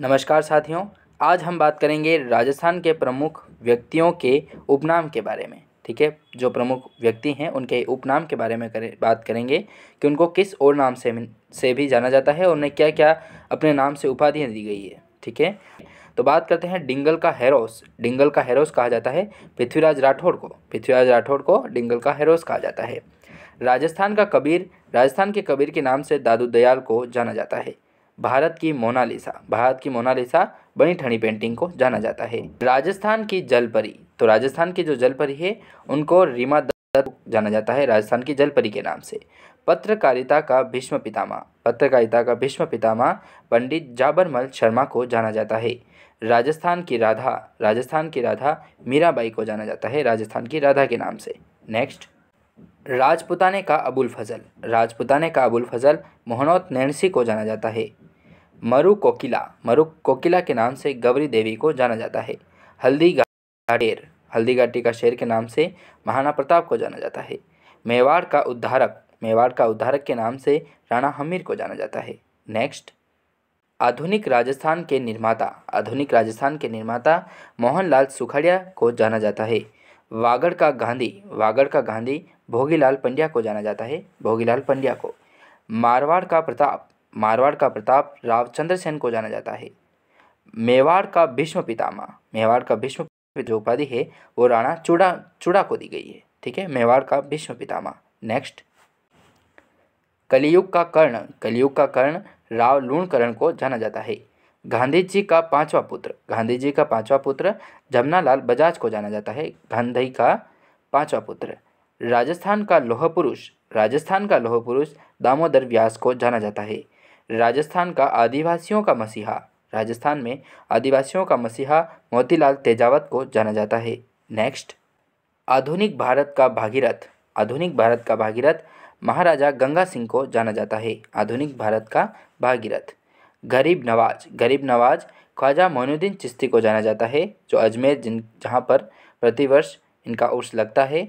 नमस्कार साथियों आज हम बात करेंगे राजस्थान के प्रमुख व्यक्तियों के उपनाम के बारे में ठीक है जो प्रमुख व्यक्ति हैं उनके उपनाम के बारे में करें बात करेंगे कि उनको किस और नाम से से भी जाना जाता है और उन्हें क्या क्या अपने नाम से उपाधियाँ दी गई है ठीक है तो बात करते हैं डिंगल का हेरोस डिंगल का हेरोस कहा जाता है पृथ्वीराज राठौड़ को पृथ्वीराज राठौड़ को डिंगल का हेरोस कहा जाता है राजस्थान का कबीर राजस्थान के कबीर के नाम से दादू दयाल को जाना जाता है भारत की मोनालिसा भारत की मोनालिसा बनी ठणी पेंटिंग को जाना जाता है राजस्थान की जलपरी तो राजस्थान की जो जलपरी है उनको रीमा दत्त जाना जाता है राजस्थान की जलपरी के नाम से पत्रकारिता का भीष्म पितामा पत्रकारिता का भीष्म पितामा पंडित जाबरमल शर्मा को जाना जाता है राजस्थान की राधा राजस्थान की राधा मीराबाई को जाना जाता है राजस्थान की राधा के नाम से नेक्स्ट राजपुताने का अबुल फजल राजपुताने का अबुल फजल मोहनौत नैणसी को जाना जाता है मरु कोकिला मरु कोकिला के नाम से गबरी देवी को जाना जाता है हल्दी घाटेर हल्दी घाटी का शेर के नाम से महाराणा प्रताप को जाना जाता है मेवाड़ का उद्धारक मेवाड़ का उद्धारक के नाम से राणा हमीर को जाना जाता है नेक्स्ट आधुनिक राजस्थान के निर्माता आधुनिक राजस्थान के निर्माता मोहनलाल सुखड़िया को जाना जाता है वागड़ का गांधी वागड़ का गांधी भोगीलाल पंड्या को जाना जाता है भोगीलाल पंड्या को मारवाड़ का प्रताप मारवाड़ का प्रताप राव चंद्रसेन को जाना जाता है मेवाड़ का भीष्म पितामा मेवाड़ का भीष्म जो उपाधि है वो राणा चूड़ा चूड़ा को दी गई है ठीक है मेवाड़ का भीष्म पितामा नेक्स्ट कलियुग का कर्ण कलियुग का कर्ण राव लूणकरण को जाना जाता है गांधी जी का पांचवा पुत्र गांधी जी का पांचवा पुत्र जमुनालाल बजाज को जाना जाता है गांधी का पांचवा पुत्र राजस्थान का लोह पुरुष राजस्थान का लोह पुरुष दामोदर व्यास को जाना जाता है राजस्थान का आदिवासियों का मसीहा राजस्थान में आदिवासियों का मसीहा मोतीलाल तेजावत को जाना जाता है नेक्स्ट आधुनिक भारत का भागीरथ आधुनिक भारत का भागीरथ महाराजा गंगा सिंह को जाना जाता है आधुनिक भारत का भागीरथ गरीब नवाज गरीब नवाज ख्वाजा मोनुद्दीन चिश्ती को जाना जाता है जो अजमेर जिन जहाँ पर प्रतिवर्ष इनका उर्स लगता है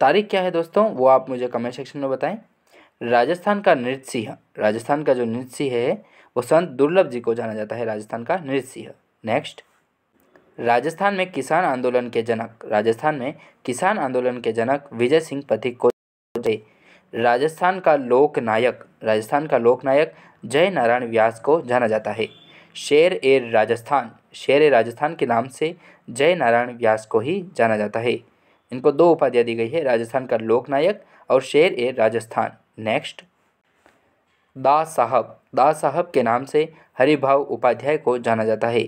तारीख क्या है दोस्तों वो आप मुझे कमेंट सेक्शन में बताएं राजस्थान का नृत्य राजस्थान का जो नृत्य है वो संत दुर्लभ जी को जाना जाता है राजस्थान का नृत्य नेक्स्ट राजस्थान में किसान आंदोलन के जनक राजस्थान में किसान आंदोलन के जनक विजय सिंह पथिक को राजस्थान का लोक नायक राजस्थान का लोक नायक जय नारायण व्यास को जाना जाता है शेर ए राजस्थान शेर ए राजस्थान के नाम से जय नारायण व्यास को ही जाना जाता है इनको दो उपाधियाँ दी गई है राजस्थान का लोक नायक और शेर ए राजस्थान नेक्स्ट दास साहब दास साहब के नाम से हरिभाव उपाध्याय को जाना जाता है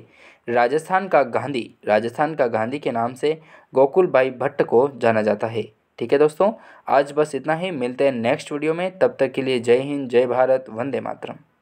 राजस्थान का गांधी राजस्थान का गांधी के नाम से गोकुल भाई भट्ट को जाना जाता है ठीक है दोस्तों आज बस इतना ही मिलते हैं नेक्स्ट वीडियो में तब तक के लिए जय हिंद जय भारत वंदे मातरम